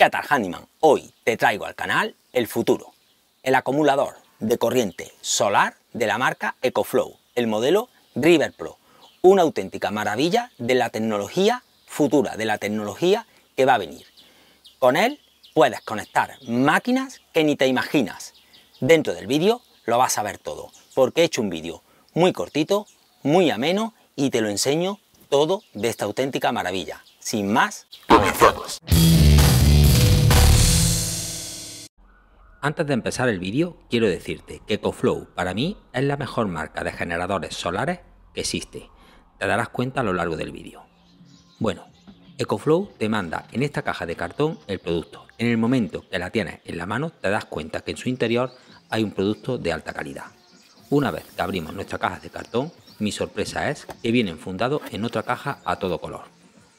¿Qué tal Hoy te traigo al canal El Futuro, el acumulador de corriente solar de la marca EcoFlow, el modelo River Pro, una auténtica maravilla de la tecnología futura, de la tecnología que va a venir. Con él puedes conectar máquinas que ni te imaginas. Dentro del vídeo lo vas a ver todo, porque he hecho un vídeo muy cortito, muy ameno y te lo enseño todo de esta auténtica maravilla. Sin más, Antes de empezar el vídeo, quiero decirte que EcoFlow para mí es la mejor marca de generadores solares que existe. Te darás cuenta a lo largo del vídeo. Bueno, EcoFlow te manda en esta caja de cartón el producto. En el momento que la tienes en la mano te das cuenta que en su interior hay un producto de alta calidad. Una vez que abrimos nuestra caja de cartón, mi sorpresa es que vienen fundados en otra caja a todo color.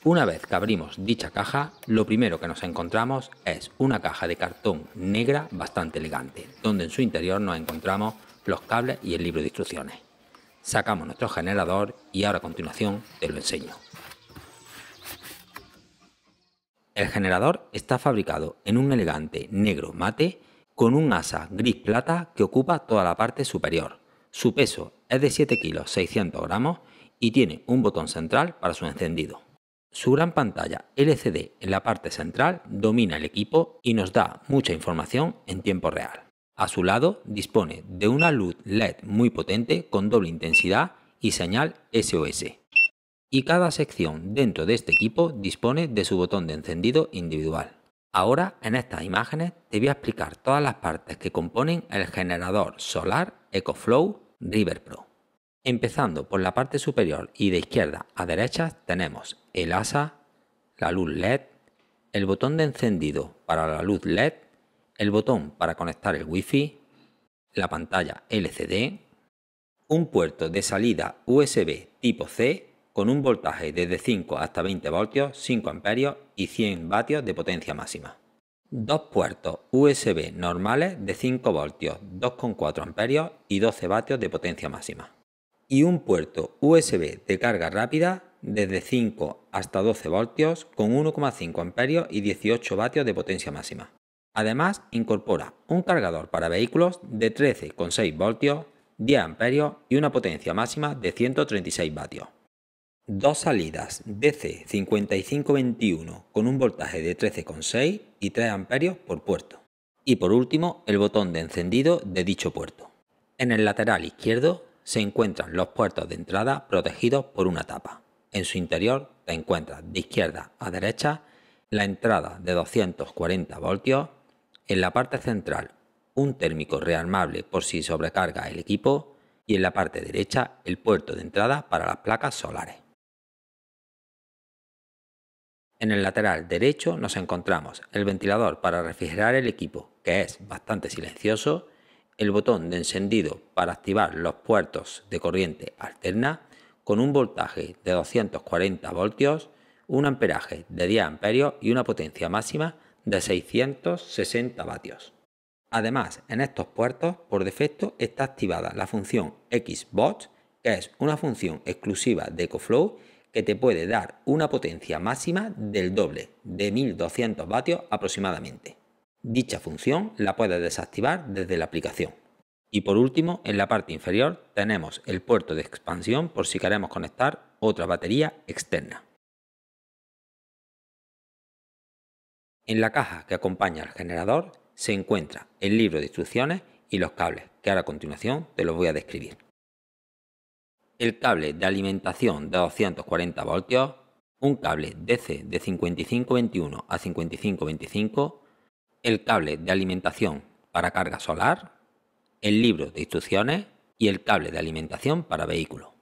Una vez que abrimos dicha caja, lo primero que nos encontramos es una caja de cartón negra bastante elegante, donde en su interior nos encontramos los cables y el libro de instrucciones. Sacamos nuestro generador y ahora a continuación te lo enseño. El generador está fabricado en un elegante negro mate con un asa gris plata que ocupa toda la parte superior. Su peso es de 7 kilos 600 gramos y tiene un botón central para su encendido. Su gran pantalla LCD en la parte central domina el equipo y nos da mucha información en tiempo real. A su lado dispone de una luz LED muy potente con doble intensidad y señal SOS. Y cada sección dentro de este equipo dispone de su botón de encendido individual. Ahora en estas imágenes te voy a explicar todas las partes que componen el generador solar EcoFlow River Pro. Empezando por la parte superior y de izquierda a derecha tenemos el asa, la luz LED, el botón de encendido para la luz LED, el botón para conectar el Wi-Fi, la pantalla LCD, un puerto de salida USB tipo C con un voltaje desde 5 hasta 20 voltios, 5 amperios y 100 vatios de potencia máxima. Dos puertos USB normales de 5 voltios, 2,4 amperios y 12 vatios de potencia máxima y un puerto USB de carga rápida desde 5 hasta 12 voltios con 1,5 amperios y 18 vatios de potencia máxima. Además, incorpora un cargador para vehículos de 13,6 voltios, 10 amperios y una potencia máxima de 136 vatios. Dos salidas DC5521 con un voltaje de 13,6 y 3 amperios por puerto. Y por último, el botón de encendido de dicho puerto. En el lateral izquierdo se encuentran los puertos de entrada protegidos por una tapa. En su interior te encuentra, de izquierda a derecha la entrada de 240 voltios, en la parte central un térmico rearmable por si sobrecarga el equipo y en la parte derecha el puerto de entrada para las placas solares. En el lateral derecho nos encontramos el ventilador para refrigerar el equipo, que es bastante silencioso el botón de encendido para activar los puertos de corriente alterna con un voltaje de 240 voltios, un amperaje de 10 amperios y una potencia máxima de 660 vatios. Además, en estos puertos, por defecto, está activada la función Xbot, que es una función exclusiva de EcoFlow que te puede dar una potencia máxima del doble, de 1200 vatios aproximadamente. Dicha función la puedes desactivar desde la aplicación. Y por último, en la parte inferior tenemos el puerto de expansión por si queremos conectar otra batería externa. En la caja que acompaña al generador se encuentra el libro de instrucciones y los cables, que ahora a continuación te los voy a describir. El cable de alimentación de 240 voltios, un cable DC de 5521 a 5525 el cable de alimentación para carga solar, el libro de instrucciones y el cable de alimentación para vehículo.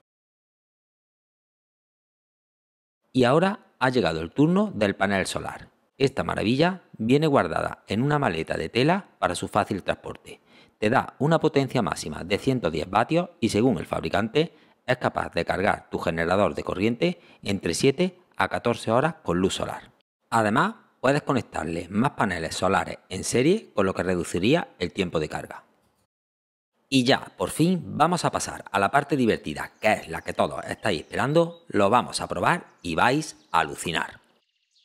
Y ahora ha llegado el turno del panel solar. Esta maravilla viene guardada en una maleta de tela para su fácil transporte. Te da una potencia máxima de 110 vatios y según el fabricante es capaz de cargar tu generador de corriente entre 7 a 14 horas con luz solar. Además, puedes conectarle más paneles solares en serie, con lo que reduciría el tiempo de carga. Y ya, por fin, vamos a pasar a la parte divertida, que es la que todos estáis esperando, lo vamos a probar y vais a alucinar.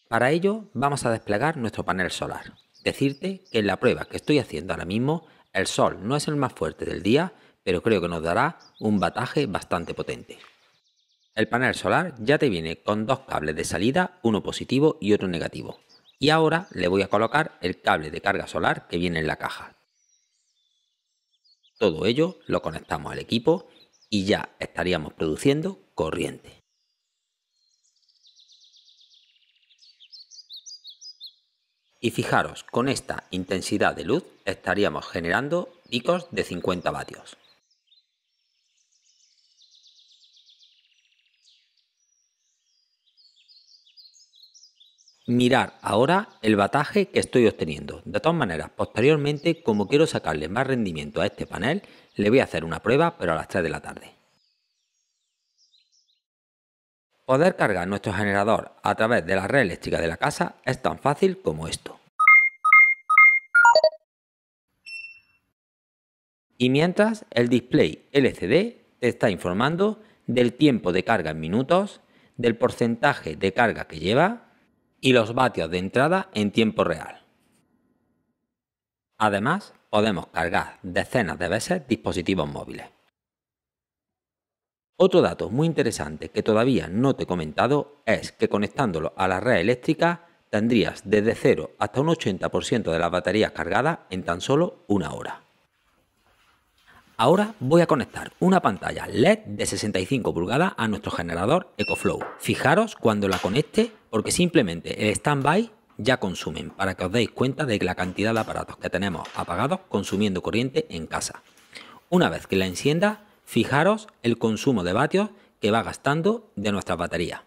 Para ello, vamos a desplegar nuestro panel solar. Decirte que en la prueba que estoy haciendo ahora mismo, el sol no es el más fuerte del día, pero creo que nos dará un bataje bastante potente. El panel solar ya te viene con dos cables de salida, uno positivo y otro negativo. Y ahora le voy a colocar el cable de carga solar que viene en la caja. Todo ello lo conectamos al equipo y ya estaríamos produciendo corriente. Y fijaros, con esta intensidad de luz estaríamos generando picos de 50 vatios. mirar ahora el bataje que estoy obteniendo. De todas maneras, posteriormente, como quiero sacarle más rendimiento a este panel, le voy a hacer una prueba, pero a las 3 de la tarde. Poder cargar nuestro generador a través de la red eléctrica de la casa es tan fácil como esto. Y mientras, el display LCD te está informando del tiempo de carga en minutos, del porcentaje de carga que lleva, y los vatios de entrada en tiempo real. Además, podemos cargar decenas de veces dispositivos móviles. Otro dato muy interesante que todavía no te he comentado es que conectándolo a la red eléctrica tendrías desde 0 hasta un 80% de las baterías cargadas en tan solo una hora. Ahora voy a conectar una pantalla LED de 65 pulgadas a nuestro generador EcoFlow. Fijaros cuando la conecte porque simplemente el standby ya consumen para que os deis cuenta de la cantidad de aparatos que tenemos apagados consumiendo corriente en casa. Una vez que la encienda, fijaros el consumo de vatios que va gastando de nuestra batería.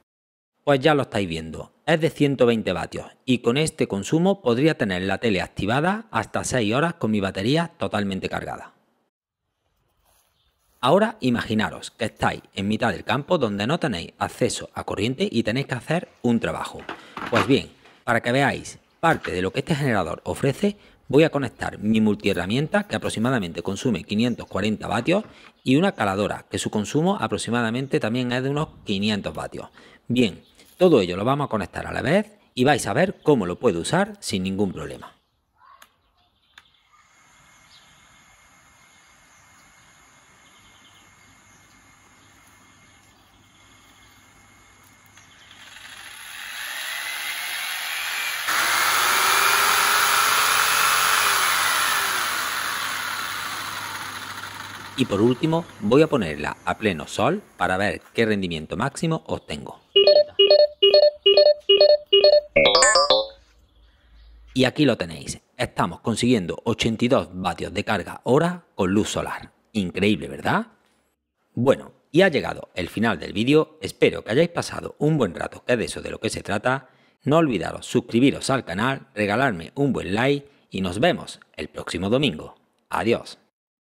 Pues ya lo estáis viendo, es de 120 vatios y con este consumo podría tener la tele activada hasta 6 horas con mi batería totalmente cargada. Ahora imaginaros que estáis en mitad del campo donde no tenéis acceso a corriente y tenéis que hacer un trabajo. Pues bien, para que veáis parte de lo que este generador ofrece, voy a conectar mi multiherramienta que aproximadamente consume 540 vatios y una caladora que su consumo aproximadamente también es de unos 500 vatios. Bien, todo ello lo vamos a conectar a la vez y vais a ver cómo lo puedo usar sin ningún problema. Y por último, voy a ponerla a pleno sol para ver qué rendimiento máximo obtengo. Y aquí lo tenéis. Estamos consiguiendo 82 vatios de carga hora con luz solar. Increíble, ¿verdad? Bueno, y ha llegado el final del vídeo. Espero que hayáis pasado un buen rato, que es de eso de lo que se trata. No olvidaros suscribiros al canal, regalarme un buen like y nos vemos el próximo domingo. Adiós.